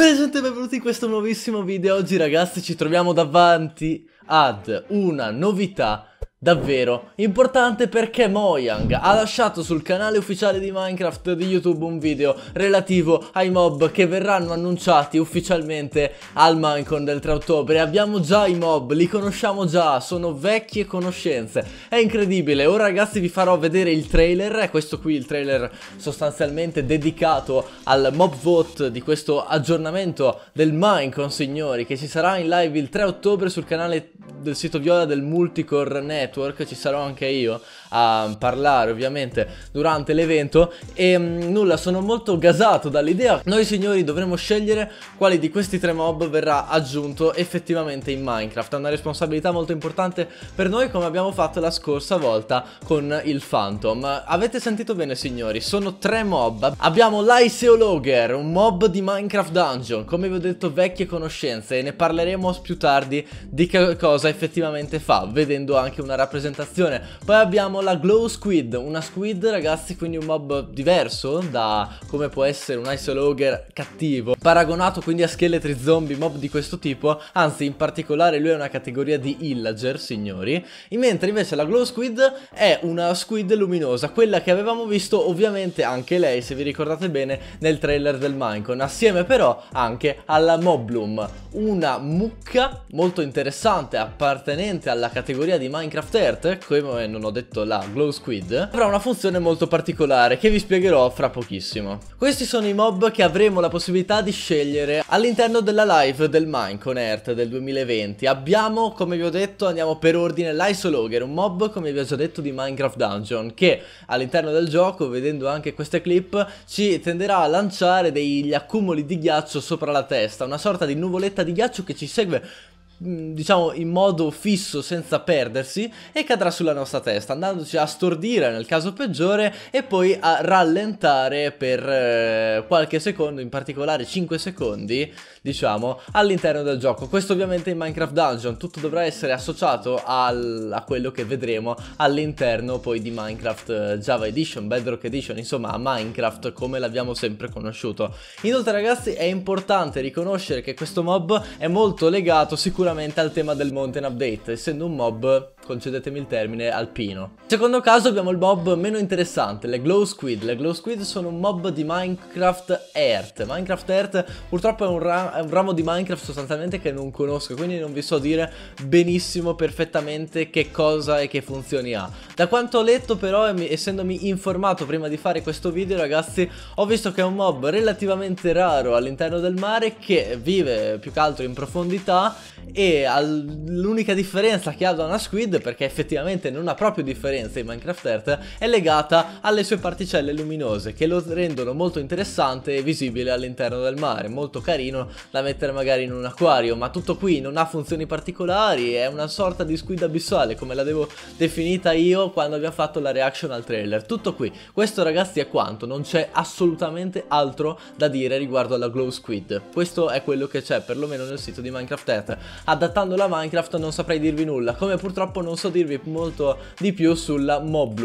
Benvenuti e benvenuti in questo nuovissimo video, oggi ragazzi ci troviamo davanti ad una novità Davvero, importante perché Mojang ha lasciato sul canale ufficiale di Minecraft di YouTube un video relativo ai mob che verranno annunciati ufficialmente al Minecon del 3 ottobre. Abbiamo già i mob, li conosciamo già, sono vecchie conoscenze. È incredibile, ora ragazzi vi farò vedere il trailer, questo qui il trailer sostanzialmente dedicato al mob vote di questo aggiornamento del Minecon signori che ci sarà in live il 3 ottobre sul canale del sito viola del Multicore Net Network, ci sarò anche io a parlare ovviamente durante l'evento e mh, mm, nulla, sono molto gasato dall'idea. Noi signori dovremo scegliere quale di questi tre mob verrà aggiunto effettivamente in Minecraft, è una responsabilità molto importante per noi come abbiamo fatto la scorsa volta con il Phantom. Avete sentito bene signori, sono tre mob, abbiamo l'Iseologer, un mob di Minecraft Dungeon, come vi ho detto vecchie conoscenze e ne parleremo più tardi di che cosa effettivamente fa, vedendo anche una rappresentazione. Poi abbiamo la Glow Squid, una squid ragazzi quindi un mob diverso da come può essere un Isol Ogre cattivo, paragonato quindi a scheletri zombie, mob di questo tipo, anzi in particolare lui è una categoria di illager signori, mentre invece la Glow Squid è una squid luminosa, quella che avevamo visto ovviamente anche lei se vi ricordate bene nel trailer del Minecon, assieme però anche alla Mobloom, una mucca molto interessante appartenente alla categoria di Minecraft After Earth, come non ho detto la Glow Squid, avrà una funzione molto particolare che vi spiegherò fra pochissimo. Questi sono i mob che avremo la possibilità di scegliere all'interno della live del Minecraft Earth del 2020. Abbiamo, come vi ho detto, andiamo per ordine l'Isologger, un mob, come vi ho già detto, di Minecraft Dungeon, che all'interno del gioco, vedendo anche queste clip, ci tenderà a lanciare degli accumuli di ghiaccio sopra la testa, una sorta di nuvoletta di ghiaccio che ci segue Mm, diciamo in modo fisso senza perdersi e cadrà sulla nostra testa andandoci a stordire nel caso peggiore e poi a rallentare per eh, qualche secondo in particolare 5 secondi diciamo all'interno del gioco questo ovviamente in Minecraft Dungeon tutto dovrà essere associato al, a quello che vedremo all'interno poi di Minecraft eh, Java Edition Bedrock Edition insomma a Minecraft come l'abbiamo sempre conosciuto inoltre ragazzi è importante riconoscere che questo mob è molto legato sicuramente sicuramente al tema del mountain update, essendo un mob concedetemi il termine, alpino. Secondo caso abbiamo il mob meno interessante, le glow squid. Le glow squid sono un mob di Minecraft Earth. Minecraft Earth purtroppo è un, ra è un ramo di Minecraft sostanzialmente che non conosco, quindi non vi so dire benissimo, perfettamente che cosa e che funzioni ha. Da quanto ho letto però, essendomi informato prima di fare questo video, ragazzi, ho visto che è un mob relativamente raro all'interno del mare che vive più che altro in profondità e l'unica differenza che ha da una squid perché effettivamente non ha proprio differenze in Minecraft Earth, è legata alle sue particelle luminose che lo rendono molto interessante e visibile all'interno del mare, molto carino da mettere magari in un acquario, ma tutto qui non ha funzioni particolari, è una sorta di squid abissale come l'avevo definita io quando abbiamo fatto la reaction al trailer. Tutto qui, questo ragazzi è quanto, non c'è assolutamente altro da dire riguardo alla Glow Squid. Questo è quello che c'è perlomeno nel sito di Minecraft Earth. Adattandola a Minecraft non saprei dirvi nulla, come purtroppo non non so dirvi molto di più sulla Mob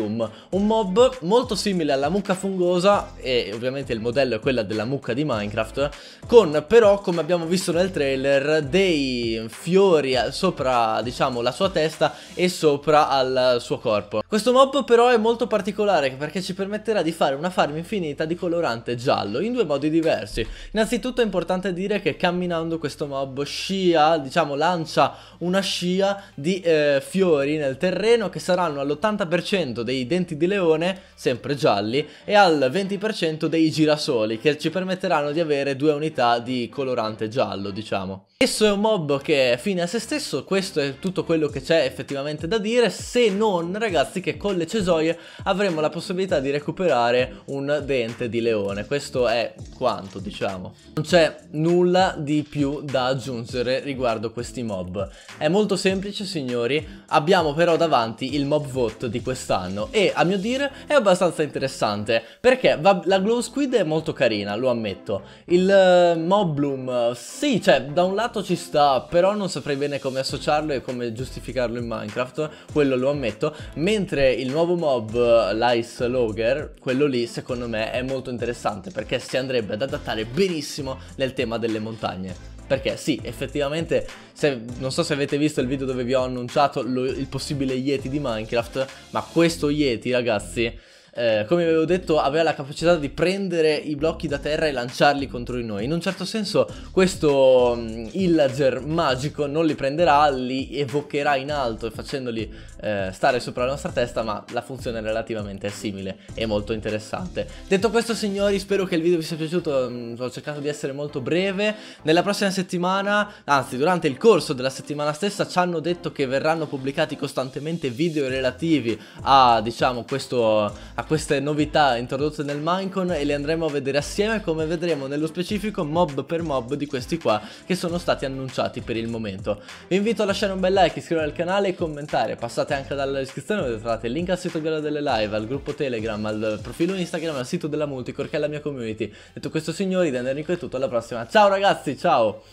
Un mob molto simile alla mucca fungosa e ovviamente il modello è quella della mucca di Minecraft con però come abbiamo visto nel trailer dei fiori sopra diciamo la sua testa e sopra al suo corpo. Questo mob però è molto particolare perché ci permetterà di fare una farm infinita di colorante giallo in due modi diversi. Innanzitutto è importante dire che camminando questo mob scia, diciamo lancia una scia di eh, fiori giocatori nel terreno che saranno all'80% dei denti di leone, sempre gialli, e al 20% dei girasoli che ci permetteranno di avere due unità di colorante giallo, diciamo. Esso è un mob che è fine a se stesso, questo è tutto quello che c'è effettivamente da dire, se non ragazzi che con le cesoie avremo la possibilità di recuperare un dente di leone, questo è quanto diciamo. Non c'è nulla di più da aggiungere riguardo questi mob. È molto semplice signori, Abbiamo però davanti il mob vote di quest'anno e a mio dire è abbastanza interessante perché va, la glow squid è molto carina, lo ammetto. Il uh, eh, mob bloom, sì, cioè da un lato ci sta, però non saprei bene come associarlo e come giustificarlo in Minecraft, quello lo ammetto, mentre il nuovo mob l'ice logger, quello lì secondo me è molto interessante perché si andrebbe ad adattare benissimo nel tema delle montagne. Perché sì, effettivamente, se, non so se avete visto il video dove vi ho annunciato lo, il possibile Yeti di Minecraft, ma questo Yeti, ragazzi, eh, come avevo detto, aveva la capacità di prendere i blocchi da terra e lanciarli contro di noi. In un certo senso, questo um, illager magico non li prenderà, li evocherà in alto facendoli eh, stare sopra la nostra testa, ma la funzione è relativamente simile e molto interessante. Detto questo, signori, spero che il video vi sia piaciuto. Mm, ho cercato di essere molto breve. Nella prossima settimana, anzi, durante il corso della settimana stessa, ci hanno detto che verranno pubblicati costantemente video relativi a, diciamo, questo. A queste novità introdotte nel Minecon e le andremo a vedere assieme come vedremo nello specifico mob per mob di questi qua che sono stati annunciati per il momento. Vi invito a lasciare un bel like, iscrivervi al canale e commentare, passate anche dalla descrizione dove trovate il link al sito Gala delle Live, al gruppo Telegram, al profilo Instagram, al sito della Multicore che è la mia community. Detto questo signori, da Enrico è tutto, alla prossima, ciao ragazzi, ciao!